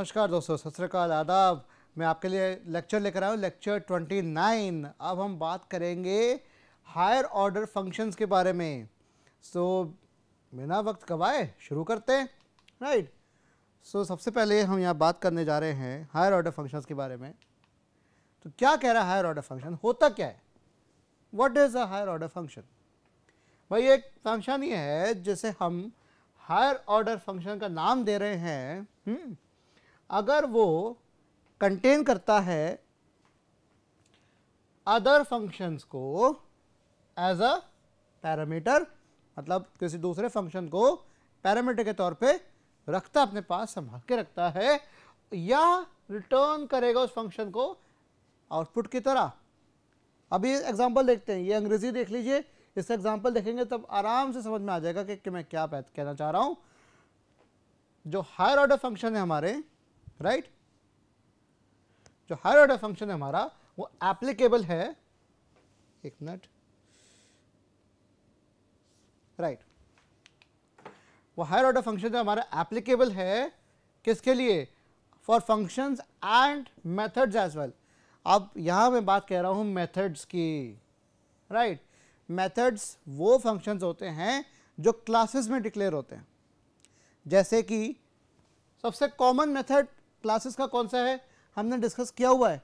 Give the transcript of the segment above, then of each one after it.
नमस्कार दोस्तों सत आदाब मैं आपके लिए लेक्चर लेकर आया हूँ लेक्चर 29 अब हम बात करेंगे हायर ऑर्डर फंक्शंस के बारे में सो so, बिना वक्त गवाए शुरू करते हैं राइट सो सबसे पहले हम यहाँ बात करने जा रहे हैं हायर ऑर्डर फंक्शंस के बारे में तो क्या कह रहा है हायर ऑर्डर फंक्शन होता क्या है what is a higher order function भाई एक फंक्शन ही है जिसे हम हायर ऑर्डर फंक्शन का नाम दे रहे हैं हुँ? हम्म। अगर वो कंटेन करता है अदर फंक्शंस को एज अ पैरामीटर मतलब किसी दूसरे फंक्शन को पैरामीटर के तौर पे रखता अपने पास संभाल के रखता है या रिटर्न करेगा उस फंक्शन को आउटपुट की तरह अभी एग्जांपल देखते हैं ये अंग्रेज़ी देख लीजिए इसका एग्जांपल देखेंगे तब आराम से समझ में आ जाएगा कि, कि मैं क्या कहना चाह रहा हूं जो हायर ऑर्डर फंक्शन है हमारे राइट जो हायर ऑर्डर फंक्शन है हमारा वो एप्लीकेबल है एक मिनट राइट वो हायर ऑर्डर फंक्शन है हमारा एप्लीकेबल है किसके लिए for functions and methods as well अब यहां मैं बात कह रहा हूं मेथड्स की राइट right? मेथड्स वो फंक्शंस होते हैं जो क्लासेस में डिक्लेयर होते हैं जैसे कि सबसे कॉमन मेथड क्लासेस का कौन सा है हमने डिस्कस किया हुआ है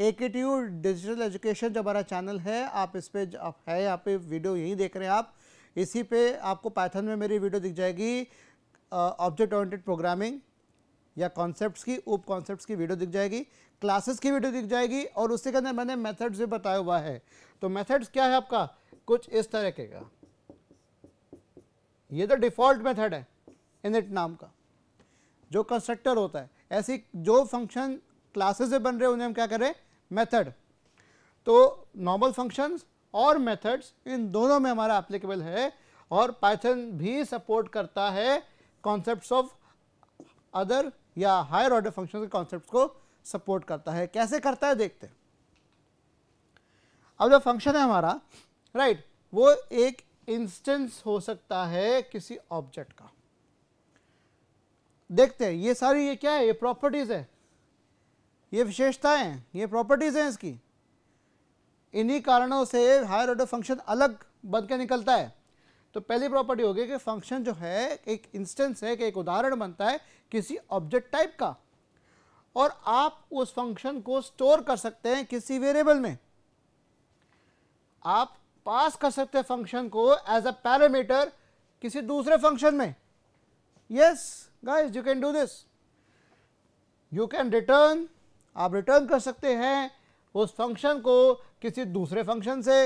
ए के टी यू डिजिटल एजुकेशन जो हमारा चैनल है आप इस पर है यहाँ पे वीडियो यहीं देख रहे हैं आप इसी पे आपको पैथन में मेरी वीडियो दिख जाएगी ऑब्जेक्ट ओरिएंटेड प्रोग्रामिंग या कॉन्सेप्ट की उप कॉन्सेप्ट की वीडियो दिख जाएगी क्लासेस की वीडियो दिख जाएगी और उसके अंदर मैंने मैथड्स भी बताया हुआ है तो मैथड्स क्या है आपका कुछ इस तरह के का ये तो डिफ़ॉल्ट मेथड है इनिट नाम का जो कंस्ट्रक्टर होता है ऐसी जो फंक्शन क्लासेस से बन रहे उन्हें हम क्या करें मेथड तो नॉर्मल फंक्शंस और मेथड्स इन दोनों में हमारा एप्लीकेबल है और पाइथन भी सपोर्ट करता है कॉन्सेप्ट्स ऑफ अदर या हायर ऑर्डर फंक्शन के कॉन्सेप्ट को सपोर्ट करता है कैसे करता है देखते अब जो फंक्शन है हमारा राइट right, वो एक इंस्टेंस हो सकता है किसी ऑब्जेक्ट का देखते हैं ये सारी ये क्या है ये प्रॉपर्टीज़ है ये विशेषताएं हैं ये प्रॉपर्टीज़ हैं इसकी इन्हीं कारणों से हायर ऑर्डर फंक्शन अलग बन के निकलता है तो पहली प्रॉपर्टी होगी कि फंक्शन जो है एक इंस्टेंस है कि एक उदाहरण बनता है किसी ऑब्जेक्ट टाइप का और आप उस फंक्शन को स्टोर कर सकते हैं किसी वेरिएबल में आप पास कर सकते हैं फंक्शन को एज अ पैरामीटर किसी दूसरे फंक्शन में yes yes, guys you can do this you can return आप return कर सकते हैं उस function को किसी दूसरे function से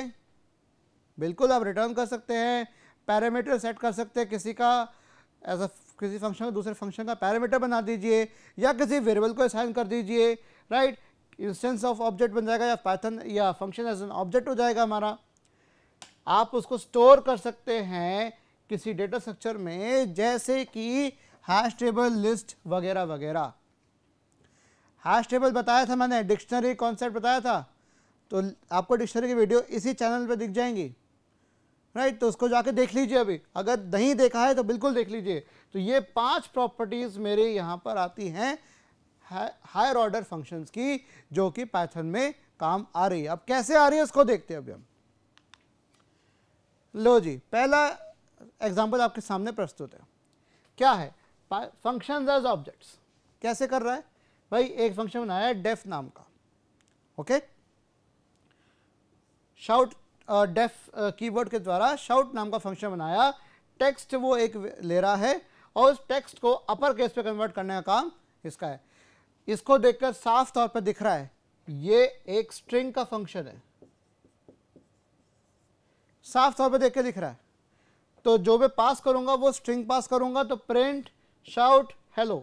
बिल्कुल आप return कर सकते हैं पैरामीटर सेट कर सकते हैं किसी का एज अ किसी फंक्शन का दूसरे फंक्शन का पैरामीटर बना दीजिए या किसी वेरिएबल को असाइन कर दीजिए राइट इंस्टेंस ऑफ ऑब्जेक्ट बन जाएगा या पैथन या फंक्शन एज एन ऑब्जेक्ट हो जाएगा हमारा आप उसको स्टोर कर सकते हैं किसी डेटा स्ट्रक्चर में जैसे कि हैश टेबल लिस्ट वगैरह वगैरह हैश टेबल बताया था मैंने डिक्शनरी कॉन्सेप्ट बताया था तो आपको डिक्शनरी की वीडियो इसी चैनल पर दिख जाएंगी राइट तो उसको जाके देख लीजिए अभी अगर नहीं देखा है तो बिल्कुल देख लीजिए तो ये पांच प्रॉपर्टीज़ मेरे यहाँ पर आती हैं हायर ऑर्डर फंक्शंस की जो कि पैथन में काम आ रही है अब कैसे आ रही है उसको देखते हैं अभी हम लो जी पहला एग्जाम्पल आपके सामने प्रस्तुत है क्या है फंक्शन एज ऑब्जेक्ट्स कैसे कर रहा है भाई एक फंक्शन बनाया है डेफ नाम का ओके शाउट डेफ कीवर्ड के द्वारा शाउट नाम का फंक्शन बनाया टेक्स्ट वो एक ले रहा है और उस टेक्स्ट को अपर केस पे कन्वर्ट करने का काम इसका है इसको देखकर साफ तौर पर दिख रहा है ये एक स्ट्रिंग का फंक्शन है साफ तौर पर देख के दिख रहा है तो जो मैं पास करूंगा वो स्ट्रिंग पास करूंगा तो प्रिंट शाउट हेलो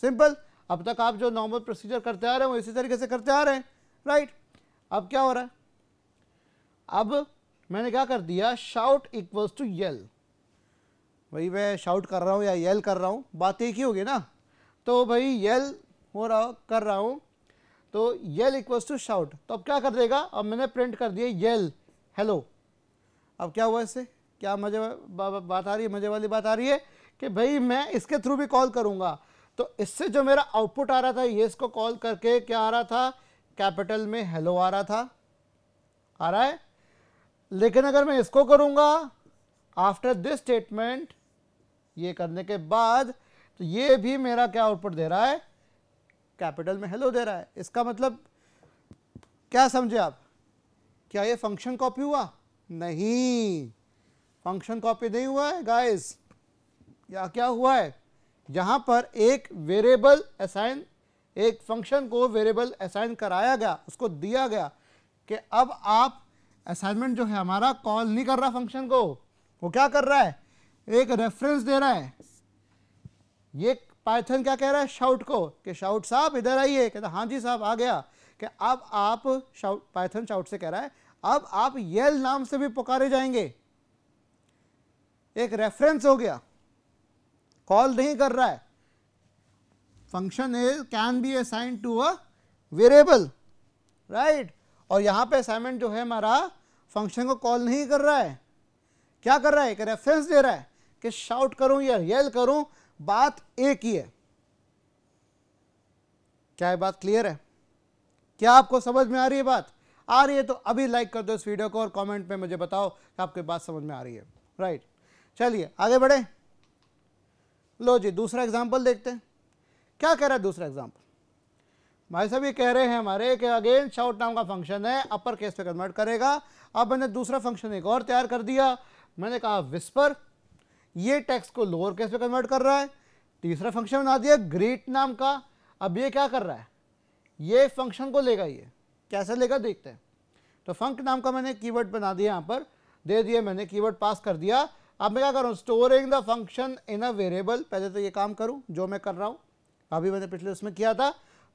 सिंपल अब तक आप जो नॉर्मल प्रोसीजर करते आ रहे हैं वो इसी तरीके से करते आ रहे हैं राइट अब क्या हो रहा है अब मैंने क्या कर दिया शाउट इक्वल्स टू येल भाई मैं शाउट कर रहा हूँ या येल कर रहा हूँ बात एक ही होगी ना तो भाई येल हो रहा कर रहा हूँ तो येल इक्वल्स टू शाउट तो अब क्या कर देगा अब मैंने प्रिंट कर दिया येल हेलो अब क्या हुआ इससे क्या मजे बात आ रही है मजे वाली बात आ रही है कि भाई मैं इसके थ्रू भी कॉल करूँगा तो इससे जो मेरा आउटपुट आ रहा था ये इसको कॉल करके क्या आ रहा था कैपिटल में हेलो आ रहा था आ रहा है लेकिन अगर मैं इसको करूँगा आफ्टर दिस स्टेटमेंट ये करने के बाद तो ये भी मेरा क्या आउटपुट दे रहा है कैपिटल में हेलो दे रहा है इसका मतलब क्या समझे आप क्या ये फंक्शन कॉपी हुआ नहीं फंक्शन कॉपी नहीं हुआ है गाइस या क्या हुआ है जहां पर एक वेरिएबल असाइन एक फंक्शन को वेरिएबल असाइन कराया गया उसको दिया गया कि अब आप असाइनमेंट जो है हमारा कॉल नहीं कर रहा फंक्शन को वो क्या कर रहा है एक रेफरेंस दे रहा है ये पाइथन क्या कह रहा है शाउट को कि शाउट साहब इधर आइए कहता हाँ जी साहब आ गया कि अब आप शाउट पाइथन शाउट से कह रहा है अब आप येल नाम से भी पुकारे जाएंगे एक रेफरेंस हो गया कॉल नहीं कर रहा है function is can be assign to a variable right और यहां पे असाइनमेंट जो है हमारा फंक्शन को कॉल नहीं कर रहा है क्या कर रहा है एक रेफरेंस दे रहा है कि शाउट करूं या येल करूं बात एक ही है क्या है बात क्लियर है क्या आपको समझ में आ रही है बात आ रही है तो अभी लाइक कर दो इस वीडियो को और कमेंट में मुझे बताओ कि आपको बात समझ में आ रही है राइट चलिए आगे बढ़े लो जी दूसरा एग्जाम्पल देखते हैं क्या कह रहा है दूसरा एग्जाम्पल भाई साहब ये कह रहे हैं हमारे कि अगेन शाउट नाम का फंक्शन है अपर केस पे कन्वर्ट करेगा अब मैंने दूसरा फंक्शन एक और तैयार कर दिया मैंने कहा विस्पर ये टेक्स्ट को लोअर केस पे कन्वर्ट कर रहा है तीसरा फंक्शन बना दिया ग्रीट नाम का अब ये क्या कर रहा है ये फंक्शन को लेगा ये कैसे लेगा देखते हैं तो फंक नाम का मैंने कीवर्ड बना दिया यहाँ पर दे दिया मैंने कीवर्ड पास कर दिया अब मैं क्या करूँ storing the function in a variable पहले तो ये काम करूँ जो मैं कर रहा हूँ अभी मैंने पिछले उसमें किया था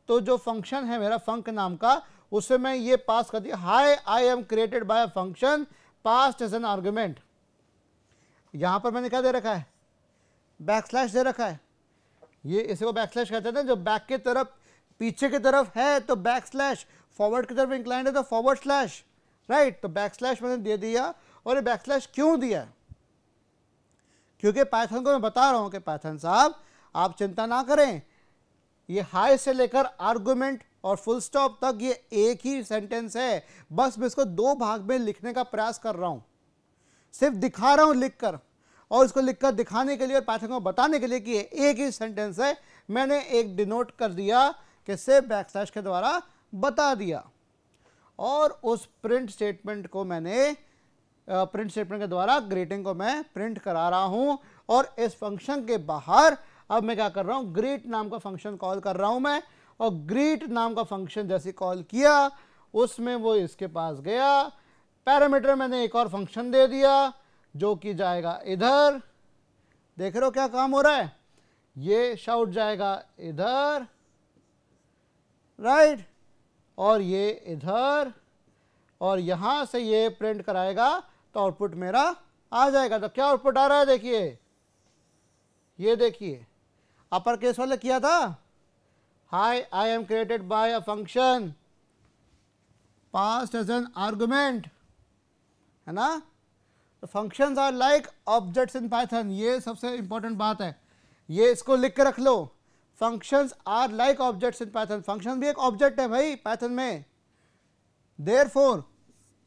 तो जो फंक्शन है मेरा फंक नाम का उससे मैं ये पास कर दिया hi I am created by a function passed as an argument यहाँ पर मैंने क्या दे रखा है बैक स्लैश दे रखा है ये इसे को बैक स्लैश कहते हैं जो बैक की तरफ पीछे की तरफ है तो बैक स्लैश फॉरवर्ड की तरफ इंक्लाइंड है तो फॉरवर्ड स्लैश राइट तो बैक स्लैश मैंने दे दिया और ये बैक स्लैश क्यों दिया है क्योंकि पाइथन को मैं बता रहा हूँ कि पाइथन साहब आप चिंता ना करें ये हाई से लेकर आर्गूमेंट और फुल स्टॉप तक ये एक ही सेंटेंस है बस मैं इसको दो भाग में लिखने का प्रयास कर रहा हूँ सिर्फ दिखा रहा हूँ लिख और इसको लिखकर दिखाने के लिए और पैथन को बताने के लिए कि एक ही सेंटेंस है मैंने एक डिनोट कर दिया कि सिर्फ बैक के द्वारा बता दिया और उस प्रिंट स्टेटमेंट को मैंने प्रिंट स्टेटमेंट के द्वारा ग्रेटिंग को मैं प्रिंट करा रहा हूँ और इस फंक्शन के बाहर अब मैं क्या कर रहा हूँ ग्रेट नाम का फंक्शन कॉल कर रहा हूँ मैं और ग्रेट नाम का फंक्शन जैसे कॉल किया उसमें वो इसके पास गया पैरामीटर मैंने एक और फंक्शन दे दिया जो कि जाएगा इधर देख रहे हो क्या काम हो रहा है ये शाउट जाएगा इधर राइट और ये इधर और यहाँ से ये प्रिंट कराएगा तो आउटपुट मेरा आ जाएगा तो क्या आउटपुट आ रहा है देखिए ये देखिए अपर केस वाले किया था hi I am created by a function passed as an argument है ना तो functions are like objects in Python ये सबसे इंपॉर्टेंट बात है ये इसको लिख के रख लो functions are like objects in Python function भी एक ऑब्जेक्ट है भाई पाइथन में therefore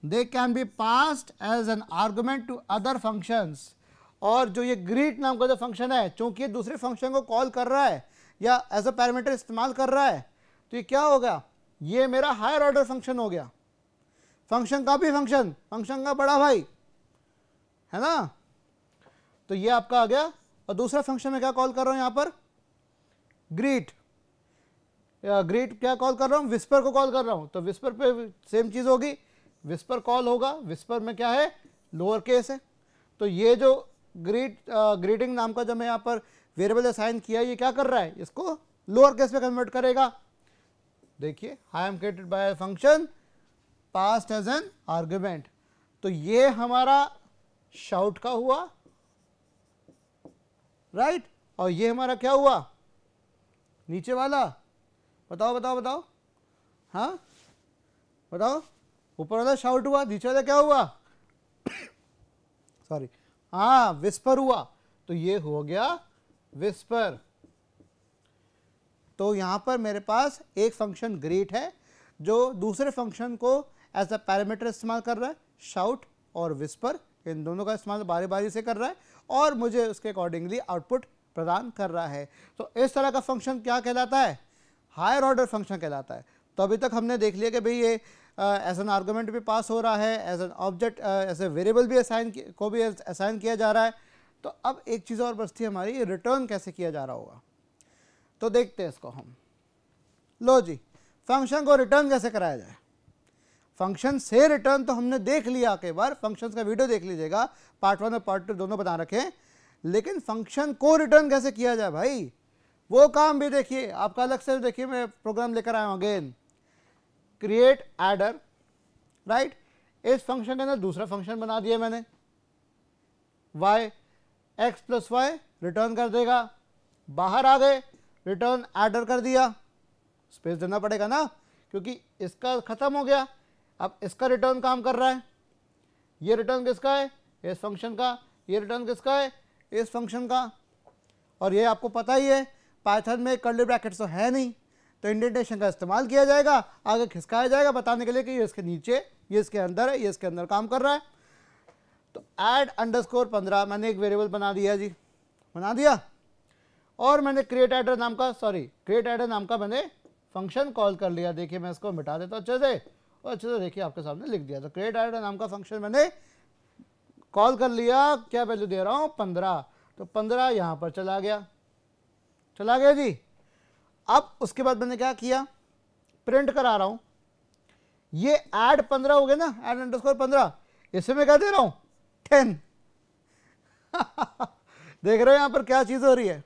they can be passed as an argument to other functions और जो ये ग्रीट नाम का जो फंक्शन है चूंकि ये दूसरे फंक्शन को कॉल कर रहा है या एज अ पैरामीटर इस्तेमाल कर रहा है तो ये क्या होगा ये मेरा हायर ऑर्डर फंक्शन हो गया फंक्शन का भी फंक्शन फंक्शन का बड़ा भाई है ना तो ये आपका आ गया और दूसरा फंक्शन में क्या कॉल कर रहा हूँ यहाँ पर ग्रीट ग्रीट क्या कॉल कर रहा हूँ विस्पर को कॉल कर रहा हूँ तो विस्पर पे सेम चीज़ होगी विस्पर कॉल होगा विस्पर में क्या है लोअर केस है तो ये जो ग्रीट ग्रीटिंग नाम का जो मैं यहाँ पर वेरिएबल असाइन किया ये क्या कर रहा है इसको लोअर केस में कन्वर्ट करेगा देखिए hi am created by function passed as an argument तो ये हमारा शाउट का हुआ राइट right? और ये हमारा क्या हुआ नीचे वाला बताओ बताओ बताओ हाँ बताओ ऊपर वाला शाउट हुआ नीचे वाला क्या हुआ सॉरी हाँ विस्पर हुआ तो ये हो गया विस्पर तो यहाँ पर मेरे पास एक फंक्शन ग्रेट है जो दूसरे फंक्शन को एज अ पैरामीटर इस्तेमाल कर रहा है शाउट और विस्पर इन दोनों का इस्तेमाल बारी बारी से कर रहा है और मुझे उसके अकॉर्डिंगली आउटपुट प्रदान कर रहा है तो इस तरह का फंक्शन क्या कहलाता है हायर ऑर्डर फंक्शन कहलाता है तो अभी तक हमने देख लिया कि भाई ये एज एन आर्गूमेंट भी पास हो रहा है as an object as a variable भी असाइन को भी असाइन किया जा रहा है तो अब एक चीज़ और बचती है हमारी रिटर्न कैसे किया जा रहा होगा तो देखते हैं इसको हम लो जी फंक्शन को रिटर्न कैसे कराया जाए फंक्शन से रिटर्न तो हमने देख लिया कई बार फंक्शन का वीडियो देख लीजिएगा पार्ट वन और पार्ट टू दोनों बना रखें लेकिन फंक्शन को रिटर्न कैसे किया जाए भाई वो काम भी देखिए आपका अलग से देखिए मैं प्रोग्राम लेकर आया हूँ अगेन क्रिएट एडर राइट इस फंक्शन के अंदर दूसरा फंक्शन बना दिया मैंने y x plus y return कर देगा बाहर आ गए रिटर्न एडर कर दिया स्पेस देना पड़ेगा ना क्योंकि इसका ख़त्म हो गया अब इसका रिटर्न काम कर रहा है ये रिटर्न किसका है इस फंक्शन का ये रिटर्न किसका है इस फंक्शन का और ये आपको पता ही है पाइथन में कर्ली ब्रैकेट तो है नहीं तो इंडेंटेशन का इस्तेमाल किया जाएगा आगे खिसकाया जाएगा बताने के लिए कि ये इसके नीचे ये इसके अंदर है ये इसके अंदर काम कर रहा है तो ऐड अंडर स्कोर पंद्रह मैंने एक वेरिएबल बना दिया जी बना दिया और मैंने क्रिएट एडर नाम का सॉरी क्रिएट एडर नाम का मैंने फंक्शन कॉल कर लिया देखिए मैं इसको मिटा देता हूँ अच्छे से और अच्छे से देखिए आपके सामने लिख दिया तो क्रिएट एडर नाम का फंक्शन मैंने कॉल कर लिया क्या वैल्यू दे रहा हूँ पंद्रह तो पंद्रह यहाँ पर चला गया चला गया जी अब उसके बाद मैंने क्या किया प्रिंट करा रहा हूं ये एड पंद्रह हो गया ना एड अंडर स्कोर पंद्रह इसमें मैं क्या दे रहा हूं टेन देख रहे हो यहां पर क्या चीज़ हो रही है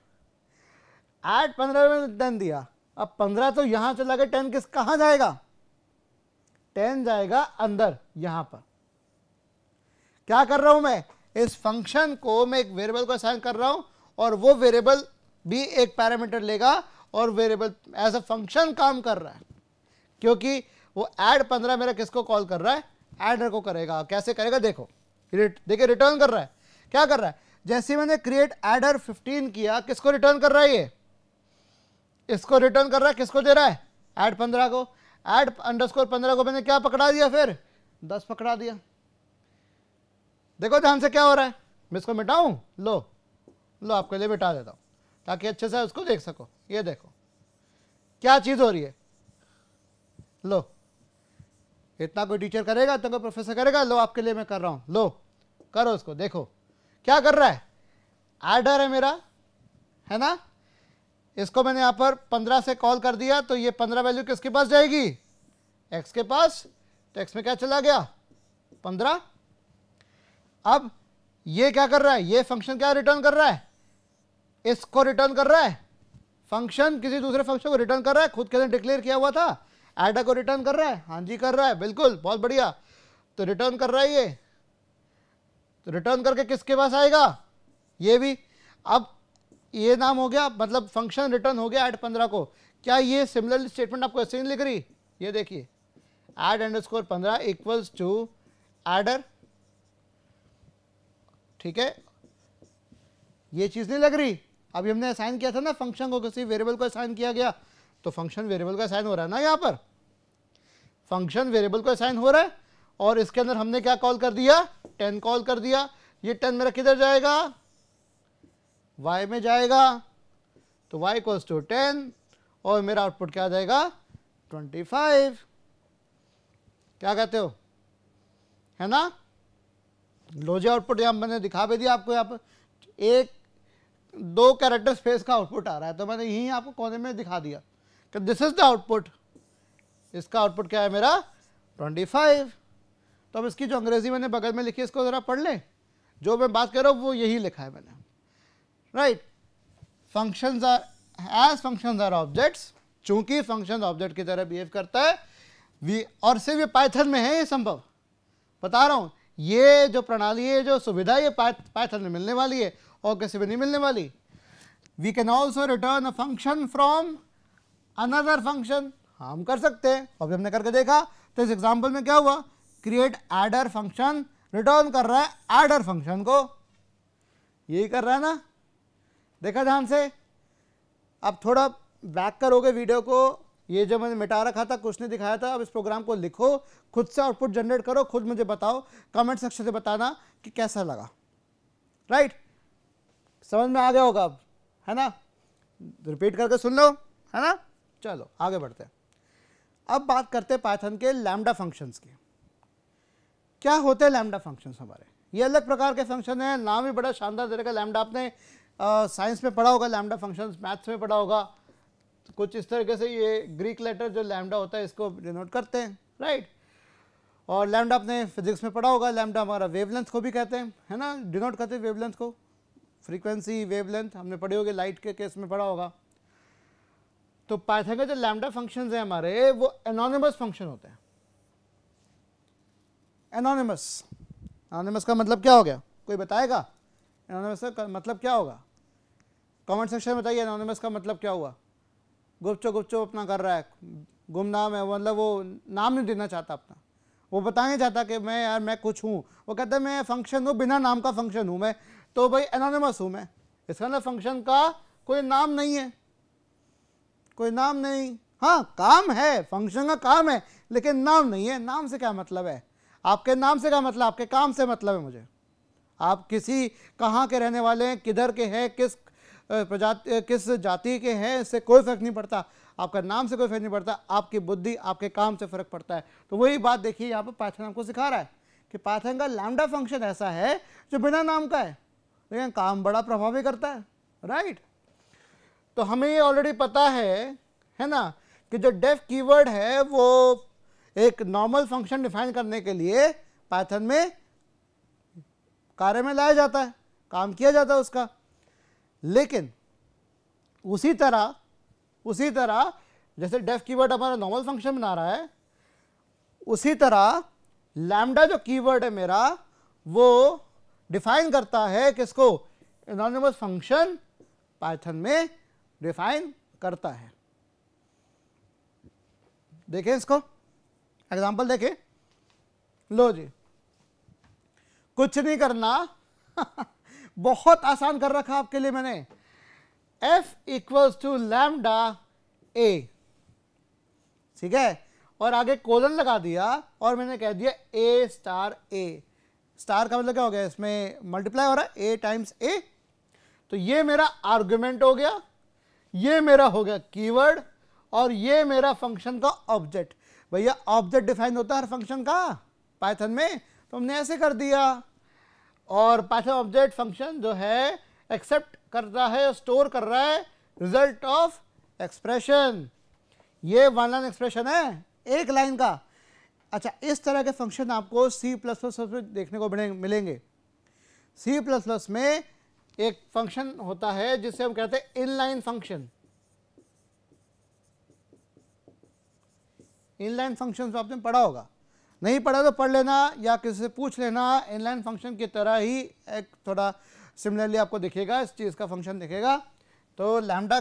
एड पंद्रह में टेन दिया अब पंद्रह तो यहां चला गया टेन किस कहां जाएगा टेन जाएगा अंदर यहां पर क्या कर रहा हूं मैं इस फंक्शन को मैं एक वेरिएबल को असाइन कर रहा हूं और वो वेरिएबल भी एक पैरामीटर लेगा और वेरिएबल एज अ फंक्शन काम कर रहा है क्योंकि वो एड पंद्रह मेरा किसको कॉल कर रहा है एडर को करेगा कैसे करेगा देखो देखिए रिटर्न कर रहा है क्या कर रहा है जैसे मैंने क्रिएट एडर फिफ्टीन किया किसको रिटर्न कर रहा है ये इसको रिटर्न कर रहा है किसको दे रहा है एड पंद्रह को एड अंडरस्कोर पंद्रह को मैंने क्या पकड़ा दिया फिर दस पकड़ा दिया देखो ध्यान से क्या हो रहा है मैं इसको मिटाऊं लो लो आपके लिए मिटा देता हूँ ताकि अच्छे से उसको देख सको ये देखो क्या चीज़ हो रही है लो इतना कोई टीचर करेगा इतना कोई प्रोफेसर करेगा लो आपके लिए मैं कर रहा हूं लो करो उसको देखो क्या कर रहा है आर्डर है मेरा है ना इसको मैंने यहां पर पंद्रह से कॉल कर दिया तो ये पंद्रह वैल्यू किसके पास जाएगी एक्स के पास तो एक्स में क्या चला गया पंद्रह अब ये क्या कर रहा है ये फंक्शन क्या रिटर्न कर रहा है इसको रिटर्न कर रहा है फंक्शन किसी दूसरे फंक्शन को रिटर्न कर रहा है खुद हैं डिक्लेयर किया हुआ था एडा को रिटर्न कर रहा है हाँ जी कर रहा है बिल्कुल बहुत बढ़िया तो रिटर्न कर रहा है ये तो रिटर्न करके किसके पास आएगा ये भी अब ये नाम हो गया मतलब फंक्शन रिटर्न हो गया एड पंद्रह को क्या ये सिमिलरली स्टेटमेंट आपको ऐसे नहीं लिख रही ये देखिए एड एंड स्कोर पंद्रह इक्वल्स टू एडर ठीक है ये चीज़ नहीं लग रही अभी हमने असाइन किया था ना फंक्शन को किसी वेरिएबल को असाइन किया गया तो फंक्शन वेरिएबल का असाइन हो रहा है ना यहाँ पर फंक्शन वेरिएबल को असाइन हो रहा है और इसके अंदर हमने क्या कॉल कर दिया टेन कॉल कर दिया ये टेन मेरा किधर जाएगा वाई में जाएगा तो वाई इक्वल्स टू टेन और मेरा आउटपुट क्या आ जाएगा ट्वेंटी फाइव क्या कहते हो है ना लोजे आउटपुट यहाँ मैंने दिखा भी दिया आपको यहाँ पर एक दो कैरेक्टर स्पेस का आउटपुट आ रहा है तो मैंने यहीं आपको कोने में दिखा दिया कि दिस इज़ द आउटपुट इसका आउटपुट क्या है मेरा 25 तो अब इसकी जो अंग्रेज़ी मैंने बगल में लिखी इसको ज़रा पढ़ लें जो मैं बात कर रहा हूँ वो यही लिखा है मैंने right function are as function are objects चूंकि फंक्शन ऑब्जेक्ट की तरह बिहेव करता है वी और सिर्फ ये पाइथन में है ये संभव बता रहा हूँ ये जो प्रणाली है जो सुविधा ये पाइथन में मिलने वाली है और किसी पे नहीं मिलने वाली we can also return a function from another function हम कर सकते हैं अभी हमने करके देखा तो इस एग्जाम्पल में क्या हुआ क्रिएट एडर फंक्शन रिटर्न कर रहा है एडर फंक्शन को यही कर रहा है ना देखा ध्यान से अब थोड़ा बैक करोगे वीडियो को ये जो मैंने मिटा रखा था कुछ नहीं दिखाया था अब इस प्रोग्राम को लिखो खुद से आउटपुट जनरेट करो खुद मुझे बताओ कमेंट सेक्शन से बताना कि कैसा लगा राइट समझ में आ गया होगा अब है ना रिपीट करके सुन लो है ना चलो आगे बढ़ते हैं अब बात करते हैं पाइथन के लैमडा फंक्शंस की क्या होते हैं लैमडा फंक्शंस हमारे ये अलग प्रकार के फंक्शन हैं नाम भी बड़ा शानदार दे रखा लैमडा आपने साइंस में पढ़ा होगा लैमडा फंक्शंस मैथ्स में पढ़ा होगा तो कुछ इस तरीके से ये ग्रीक लेटर जो लैमडा होता है इसको डिनोट करते हैं राइट और लैमडा आपने फिजिक्स में पढ़ा होगा लैमडा हमारा वेवलेंथ को भी कहते हैं है ना डिनोट करते हैं वेवलेंथ को फ्रीक्वेंसी वेवलेंथ हमने पढ़े होंगे लाइट के केस में पढ़ा होगा तो पाइथन जो लैमडा फंक्शन है हमारे वो एनोनिमस फंक्शन होते हैं एनोनिमस एनोनिमस का मतलब क्या हो गया कोई बताएगा एनोनिमस का मतलब क्या होगा कमेंट सेक्शन में बताइए एनोनिमस का मतलब क्या हुआ गुपचो गुपचो अपना कर रहा है गुमनाम है मतलब वो नाम नहीं देना चाहता अपना वो बताना चाहता कि मैं यार मैं कुछ हूँ वो कहता है मैं फंक्शन हूँ बिना नाम का फंक्शन हूँ मैं तो भाई एनोनिमस हूँ मैं इसका ना मतलब फंक्शन का कोई नाम नहीं है कोई नाम नहीं हाँ काम है फंक्शन का काम है लेकिन नाम नहीं है नाम से क्या मतलब है आपके नाम से क्या मतलब आपके काम से मतलब है मुझे आप किसी कहाँ के रहने वाले हैं किधर के हैं किस प्रजाति किस जाति के हैं इससे कोई फर्क नहीं पड़ता आपका नाम से कोई फर्क नहीं पड़ता आपकी बुद्धि आपके काम से फर्क पड़ता है तो वही बात देखिए यहाँ पर पाइथन आपको सिखा रहा है कि पाथन का लैमडा फंक्शन ऐसा है जो बिना नाम का है लेकिन काम बड़ा प्रभावी करता है राइट तो हमें ये ऑलरेडी पता है है ना कि जो डेफ कीवर्ड है वो एक नॉर्मल फंक्शन डिफाइन करने के लिए पाइथन में कार्य में लाया जाता है काम किया जाता है उसका लेकिन उसी तरह उसी तरह जैसे डेफ कीवर्ड हमारा नॉर्मल फंक्शन बना रहा है उसी तरह लैमडा जो कीवर्ड है मेरा वो डिफाइन करता है किसको एनोनिमस फंक्शन पाइथन में डिफाइन करता है देखें इसको एग्जांपल देखें लो जी कुछ नहीं करना बहुत आसान कर रखा आपके लिए मैंने f equals to lambda a ठीक है और आगे कोलन लगा दिया और मैंने कह दिया ए स्टार ए स्टार का मतलब क्या हो गया इसमें मल्टीप्लाई हो रहा है ए टाइम्स ए तो ये मेरा आर्ग्यूमेंट हो गया ये मेरा हो गया कीवर्ड और ये मेरा फंक्शन का ऑब्जेक्ट भैया ऑब्जेक्ट डिफाइन होता है हर फंक्शन का पाइथन में तो हमने ऐसे कर दिया और पाइथन ऑब्जेक्ट फंक्शन जो है एक्सेप्ट कर रहा है स्टोर कर रहा है रिजल्ट ऑफ एक्सप्रेशन ये वन लाइन एक्सप्रेशन है एक लाइन का अच्छा इस तरह के फंक्शन आपको सी प्लस प्लस में देखने को मिलेंगे सी प्लस प्लस में एक फंक्शन होता है जिसे हम कहते हैं इनलाइन फंक्शन इनलाइन फंक्शन आपने पढ़ा होगा नहीं पढ़ा तो पढ़ लेना या किसी से पूछ लेना इनलाइन फंक्शन की तरह ही एक थोड़ा सिमिलरली आपको दिखेगा इस चीज़ का फंक्शन दिखेगा तो lambda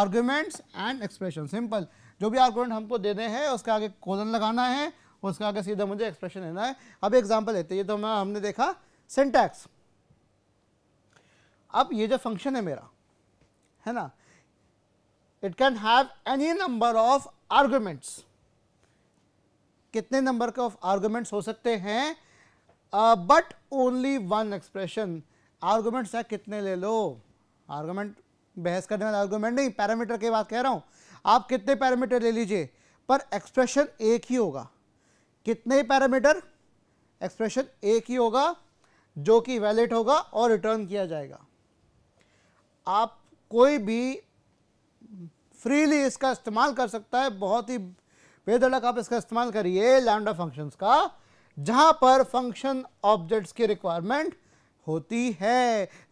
arguments and expression simple जो भी आर्ग्यूमेंट हमको देने हैं उसके आगे कोलन लगाना है उसका आगे सीधा मुझे एक्सप्रेशन लेना है अब एग्जाम्पल लेते हैं ये तो मैं हमने देखा सिंटैक्स अब ये जो फंक्शन है मेरा है ना it can have any number of arguments कितने नंबर के ऑफ आर्ग्यूमेंट्स हो सकते हैं but only one expression arguments है कितने ले लो आर्ग्यूमेंट बहस करने वाला आर्ग्यूमेंट नहीं पैरामीटर की बात कह रहा हूं आप कितने पैरामीटर ले लीजिए पर एक्सप्रेशन एक ही होगा कितने पैरामीटर एक्सप्रेशन एक ही होगा जो कि वैलिड होगा और रिटर्न किया जाएगा आप कोई भी फ्रीली इसका इस्तेमाल कर सकता है बहुत ही बेधड़क आप इसका इस्तेमाल करिए लैमडा फंक्शंस का जहां पर फंक्शन ऑब्जेक्ट्स की रिक्वायरमेंट होती है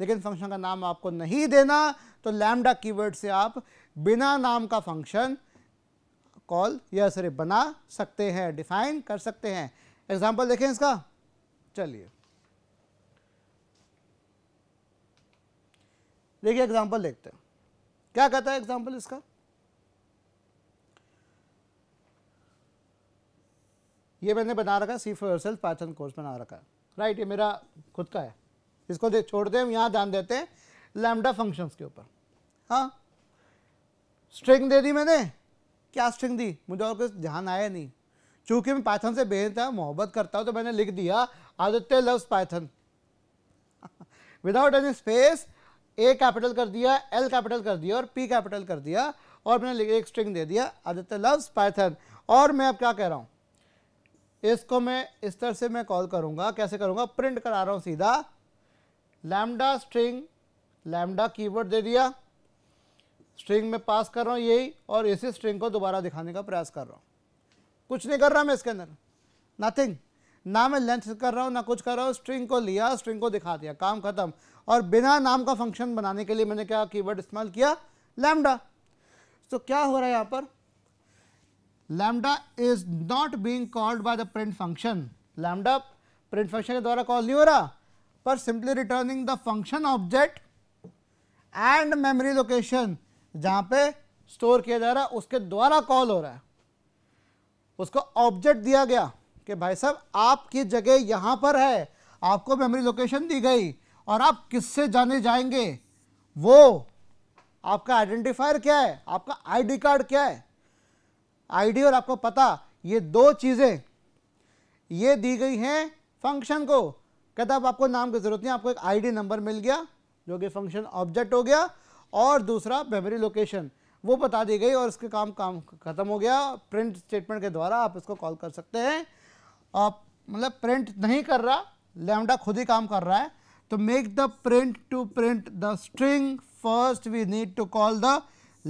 लेकिन फंक्शन का नाम आपको नहीं देना तो लैमडा कीवर्ड से आप बिना नाम का फंक्शन कॉल या सिर्फ बना सकते हैं डिफाइन कर सकते हैं एग्जाम्पल देखें इसका चलिए देखिए एग्जाम्पल देखते हैं क्या कहता है एग्जाम्पल इसका ये मैंने बना रखा see for self Python course बना रखा राइट ये मेरा खुद का है इसको दे छोड़ दे हम ध्यान देते हैं लैमडा फंक्शंस के ऊपर हाँ स्ट्रिंग दे दी मैंने क्या स्ट्रिंग दी मुझे और कुछ ध्यान आया नहीं चूंकि मैं पाइथन से बेहद मोहब्बत करता हूँ तो मैंने लिख दिया Aditya loves Python without any space A capital कर दिया एल कैपिटल कर दिया और पी कैपिटल कर दिया और मैंने एक स्ट्रिंग दे दिया आदित्य लव्स पाइथन और मैं अब क्या कह रहा हूँ इसको मैं इस तरह से मैं कॉल करूँगा कैसे करूँगा प्रिंट करा रहा हूँ सीधा लैमडा स्ट्रिंग लैमडा कीवर्ड दे दिया स्ट्रिंग में पास कर रहा हूँ यही और इसी स्ट्रिंग को दोबारा दिखाने का प्रयास कर रहा हूँ कुछ नहीं कर रहा मैं इसके अंदर नथिंग ना मैं लेंथ कर रहा हूँ ना कुछ कर रहा हूँ स्ट्रिंग को लिया स्ट्रिंग को दिखा दिया काम खत्म और बिना नाम का फंक्शन बनाने के लिए मैंने क्या कीवर्ड इस्तेमाल किया लैमडा तो क्या हो रहा है यहाँ पर lambda is not being called by the print function lambda print function के द्वारा कॉल नहीं हो रहा पर simply returning the function object and memory location जहां पे स्टोर किया जा रहा है उसके द्वारा कॉल हो रहा है उसको ऑब्जेक्ट दिया गया कि भाई साहब आपकी जगह यहां पर है आपको मेमोरी लोकेशन दी गई और आप किससे जाने जाएंगे वो आपका आइडेंटिफायर क्या है आपका आईडी कार्ड क्या है आईडी और आपको पता ये दो चीज़ें ये दी गई हैं फंक्शन को कहता आपको नाम की ज़रूरत नहीं आपको एक आईडी नंबर मिल गया जो कि फंक्शन ऑब्जेक्ट हो गया और दूसरा मेमोरी लोकेशन वो बता दी गई और उसके काम काम खत्म हो गया प्रिंट स्टेटमेंट के द्वारा आप इसको कॉल कर सकते हैं आप मतलब प्रिंट नहीं कर रहा लेमडा खुद ही काम कर रहा है तो make the print to print the string first we need to call the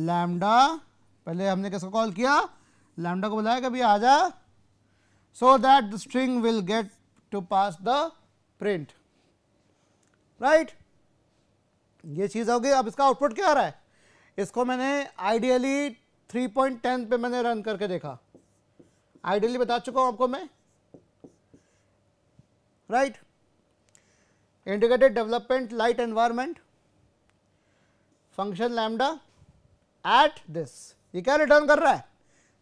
lambda पहले हमने किसको कॉल किया लैमडा को बुलाया कभी आ जा so that the string will get to pass the print right ये चीज़ होगी अब इसका आउटपुट क्या आ रहा है इसको मैंने आइडियली 3.10 पे मैंने रन करके देखा आइडियली बता चुका हूँ आपको मैं right indicated development light environment function lambda at this ये क्या रिटर्न कर रहा है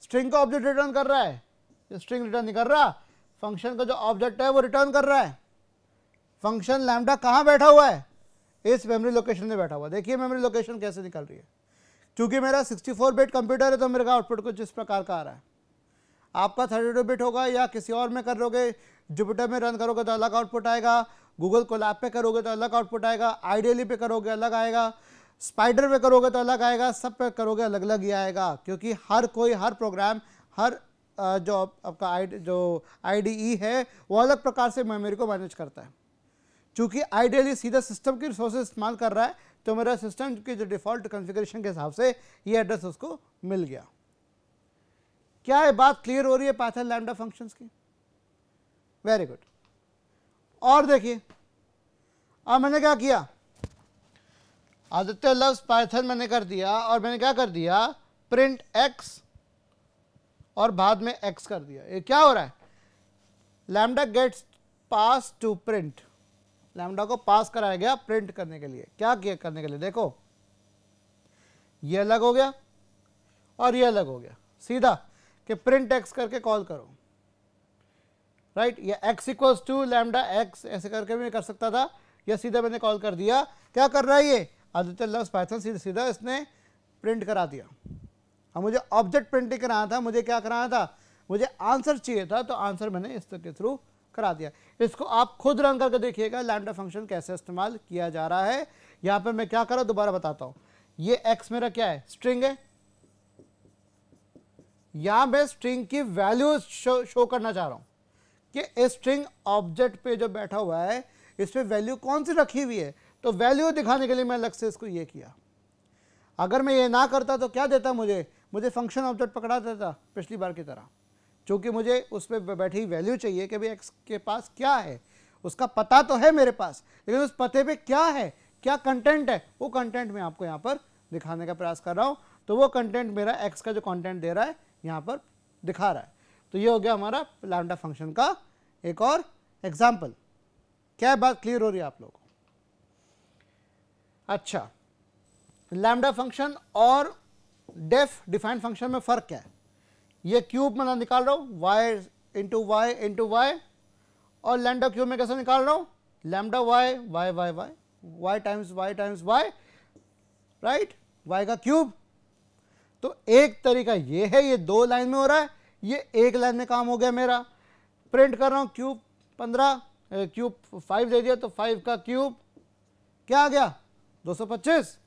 स्ट्रिंग का ऑब्जेक्ट रिटर्न कर रहा है स्ट्रिंग रिटर्न नहीं कर रहा फंक्शन का जो ऑब्जेक्ट है वो रिटर्न कर रहा है फंक्शन लैमडा कहाँ बैठा हुआ है इस मेमोरी लोकेशन में बैठा हुआ देखिए मेमोरी लोकेशन कैसे निकल रही है क्योंकि मेरा 64 बिट कंप्यूटर है तो मेरे का आउटपुट कुछ इस प्रकार का आ रहा है आपका 32 बिट होगा या किसी और में कर लोगे जुपिटर में रन करोगे तो अलग आउटपुट आएगा गूगल को लैप पे करोगे तो अलग आउटपुट आएगा आइडियली पे करोगे अलग आएगा स्पाइडर पे करोगे तो अलग आएगा सब पे करोगे अलग अलग ही आएगा क्योंकि हर कोई हर प्रोग्राम हर जो आपका आई जो आई है वो अलग प्रकार से मेमोरी को मैनेज करता है चूँकि आइडियली सीधा सिस्टम की रिसोर्स इस्तेमाल कर रहा है तो मेरा सिस्टम के जो डिफ़ॉल्ट कॉन्फ़िगरेशन के हिसाब से ये एड्रेस उसको मिल गया क्या ये बात क्लियर हो रही है पाथन लैमडा फंक्शंस की वेरी गुड और देखिए अब मैंने क्या किया आदित्य लव्स पाइथन मैंने कर दिया और मैंने क्या कर दिया प्रिंट एक्स और बाद में एक्स कर दिया ये क्या हो रहा है lambda gets pass to print lambda को पास कराया गया प्रिंट करने के लिए क्या किया करने के लिए देखो ये अलग हो गया और ये अलग हो गया सीधा कि प्रिंट एक्स करके कॉल करो राइट right? या x equals to lambda x ऐसे करके भी कर सकता था या सीधा मैंने कॉल कर दिया क्या कर रहा है ये आदित्य लफ्स पाइथन सीधा सीधा इसने प्रिंट करा दिया अब मुझे ऑब्जेक्ट प्रिंटिंग कराना था मुझे क्या कराना था मुझे आंसर चाहिए था तो आंसर मैंने इस के थ्रू करा दिया इसको आप खुद रन करके देखिएगा लैमडा फंक्शन कैसे इस्तेमाल किया जा रहा है यहाँ पर मैं क्या कर रहा हूँ दोबारा बताता हूँ ये एक्स मेरा क्या है स्ट्रिंग है यहाँ मैं स्ट्रिंग की वैल्यू शो, शो करना चाह रहा हूँ कि स्ट्रिंग ऑब्जेक्ट पे जो बैठा हुआ है इस पर वैल्यू कौन सी रखी हुई है तो वैल्यू दिखाने के लिए मैं अलग से इसको ये किया अगर मैं ये ना करता तो क्या देता मुझे मुझे फंक्शन ऑब्जेक्ट पकड़ा देता पिछली बार की तरह चूँकि मुझे उस पर बैठी वैल्यू चाहिए कि भाई एक्स के पास क्या है उसका पता तो है मेरे पास लेकिन उस पते पे क्या है क्या कंटेंट है वो कंटेंट मैं आपको यहाँ पर दिखाने का प्रयास कर रहा हूँ तो वो कंटेंट मेरा एक्स का जो कंटेंट दे रहा है यहाँ पर दिखा रहा है तो ये हो गया हमारा लैमडा फंक्शन का एक और एग्जाम्पल क्या बात क्लियर हो रही है आप लोगों अच्छा लैमडा फंक्शन और डेफ डिफाइंड फंक्शन में फ़र्क क्या है ये क्यूब मैं निकाल रहा हूँ y into y into y और लैमडा क्यूब में कैसे निकाल रहा हूँ lambda y y y y y times y times y right y का क्यूब तो एक तरीका ये है ये दो लाइन में हो रहा है ये एक लाइन में काम हो गया मेरा प्रिंट कर रहा हूँ क्यूब पंद्रह क्यूब फाइव दे दिया तो फाइव का क्यूब क्या आ गया दो सौ पच्चीस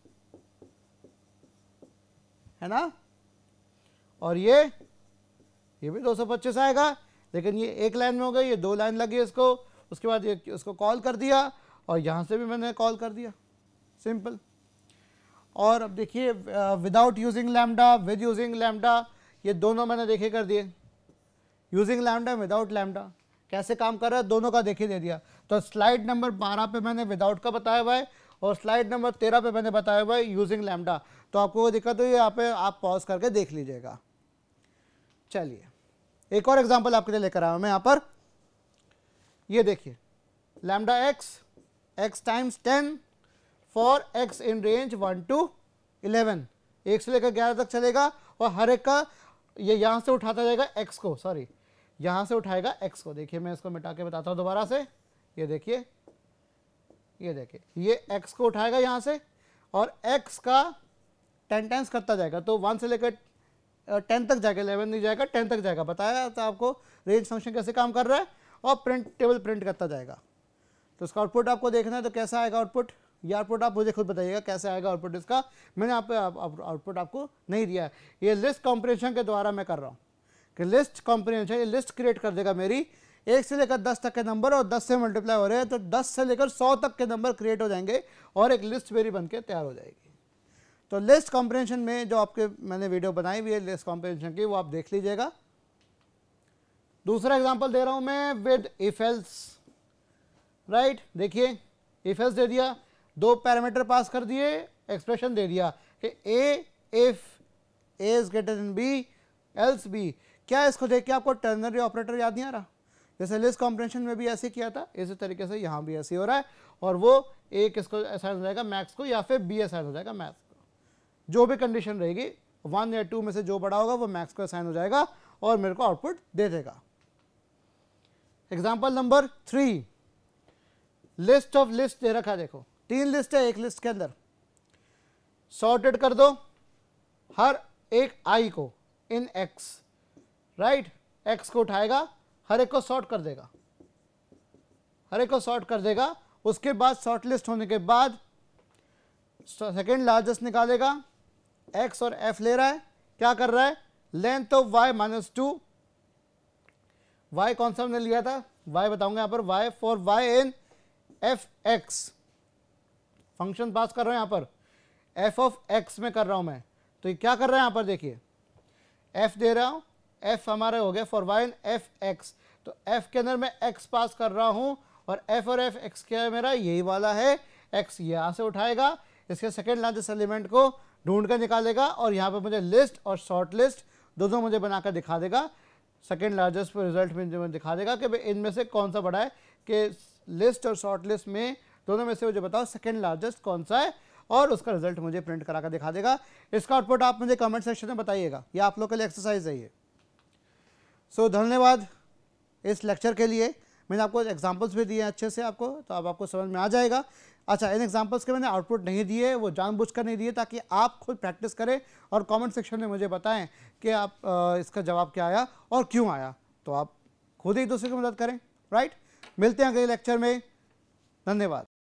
है ना और ये ये भी 225 आएगा लेकिन ये एक लाइन में हो गई ये दो लाइन लगी इसको उसके बाद ये उसको कॉल कर दिया और यहाँ से भी मैंने कॉल कर दिया सिंपल और अब देखिए without using lambda with using lambda ये दोनों मैंने देखे कर दिए यूजिंग लैमडा विदाउट लैमडा कैसे काम कर रहा है दोनों का देखे दे दिया तो स्लाइड नंबर बारह पे मैंने विदाउट का बताया हुआ है और स्लाइड नंबर तेरह पे मैंने बताया हुआ है यूजिंग लैमडा तो आपको वो दिक्कत हुई यहाँ पे आप पॉज करके देख लीजिएगा चलिए एक और एग्जाम्पल आपके लिए लेकर आया मैं यहां पर ये देखिए lambda x x times ten for x in range one to eleven एक से लेकर ग्यारह तक चलेगा और हर एक का ये यहां से उठाता जाएगा एक्स को सॉरी यहां से उठाएगा एक्स को देखिए मैं इसको मिटा के बताता हूँ दोबारा से ये देखिए ये देखिए ये एक्स को उठाएगा यहां से और एक्स का टेन टाइम्स करता जाएगा तो वन से लेकर टेन तक जाएगा इलेवन नहीं जाएगा टेन तक जाएगा बताया था आपको रेंज फंक्शन कैसे काम कर रहा है और प्रिंट टेबल प्रिंट करता जाएगा तो इसका आउटपुट आपको देखना है तो कैसा आएगा आउटपुट ये आउटपुट आप मुझे खुद बताइएगा कैसे आएगा आउटपुट इसका मैंने आप आउटपुट आपको नहीं दिया है ये लिस्ट कॉम्प्रेशन के द्वारा मैं कर रहा हूँ कि लिस्ट कॉम्प्रेशन ये लिस्ट क्रिएट कर देगा मेरी एक से लेकर दस तक के नंबर और दस से मल्टीप्लाई हो रहे हैं तो दस से लेकर सौ तक के नंबर क्रिएट हो जाएंगे और एक लिस्ट मेरी बन के तैयार हो जाएगी तो लिस्ट कॉम्प्रेंशन में जो आपके मैंने वीडियो बनाई हुई है लेस कॉम्प्रेंशन की वो आप देख लीजिएगा दूसरा एग्जांपल दे रहा हूँ मैं विद इफेल्स राइट देखिए इफेल्स दे दिया दो पैरामीटर पास कर दिए एक्सप्रेशन दे दिया कि a if a is greater than b else b क्या इसको देख के आपको टर्नरी ऑपरेटर याद नहीं आ रहा जैसे लिस्ट कॉम्प्रेंशन में भी ऐसे किया था इसी तरीके से यहाँ भी ऐसे हो रहा है और वो ए किसको असाइन हो जाएगा मैक्स को या फिर बी असाइन हो जाएगा मैथ्स जो भी कंडीशन रहेगी वन या टू में से जो बड़ा होगा वो मैक्स का साइन हो जाएगा और मेरे को आउटपुट दे देगा example number three list of list दे रखा देखो तीन लिस्ट है एक लिस्ट के अंदर सॉर्टेड कर दो हर एक आई को इन एक्स राइट एक्स को उठाएगा हर एक को सॉर्ट कर देगा हर एक को सॉर्ट कर देगा उसके बाद शॉर्ट लिस्ट होने के बाद सेकेंड लार्जेस्ट निकालेगा एक्स और एफ ले रहा है क्या कर रहा है length of y minus two y कौन सा हमने लिया था वाई बताऊंगा यहां पर y for y in f x function pass कर रहा हूं यहां पर एफ ऑफ एक्स में कर रहा हूं मैं तो ये क्या कर रहा है यहां पर देखिए एफ दे रहा हूं एफ हमारे हो गया for y in f x तो एफ के अंदर मैं एक्स पास कर रहा हूं और एफ और एफ एक्स क्या है मेरा यही वाला है एक्स यहां से उठाएगा इसके सेकेंड लार्जेस्ट एलिमेंट को ढूंढ कर निकालेगा और यहाँ पर मुझे लिस्ट और शॉर्ट लिस्ट दोनों मुझे बनाकर दिखा देगा सेकेंड लार्जेस्ट पर रिजल्ट में दिखा देगा कि भाई इनमें से कौन सा बड़ा है कि लिस्ट और शॉर्ट लिस्ट में दोनों में से मुझे बताओ सेकेंड लार्जेस्ट कौन सा है और उसका रिजल्ट मुझे प्रिंट करा कर दिखा देगा इसका आउटपुट आप मुझे कमेंट सेक्शन में बताइएगा ये आप लोग के लिए एक्सरसाइज है ये सो so, धन्यवाद इस लेक्चर के लिए मैंने आपको एग्जाम्पल्स भी दिए अच्छे से आपको तो अब आप आपको समझ में आ जाएगा अच्छा इन एग्जाम्पल्स के मैंने आउटपुट नहीं दिए वो जानबूझकर नहीं दिए ताकि आप खुद प्रैक्टिस करें और कमेंट सेक्शन में मुझे बताएं कि आप इसका जवाब क्या आया और क्यों आया तो आप खुद ही दूसरे की मदद करें राइट मिलते हैं अगले लेक्चर में धन्यवाद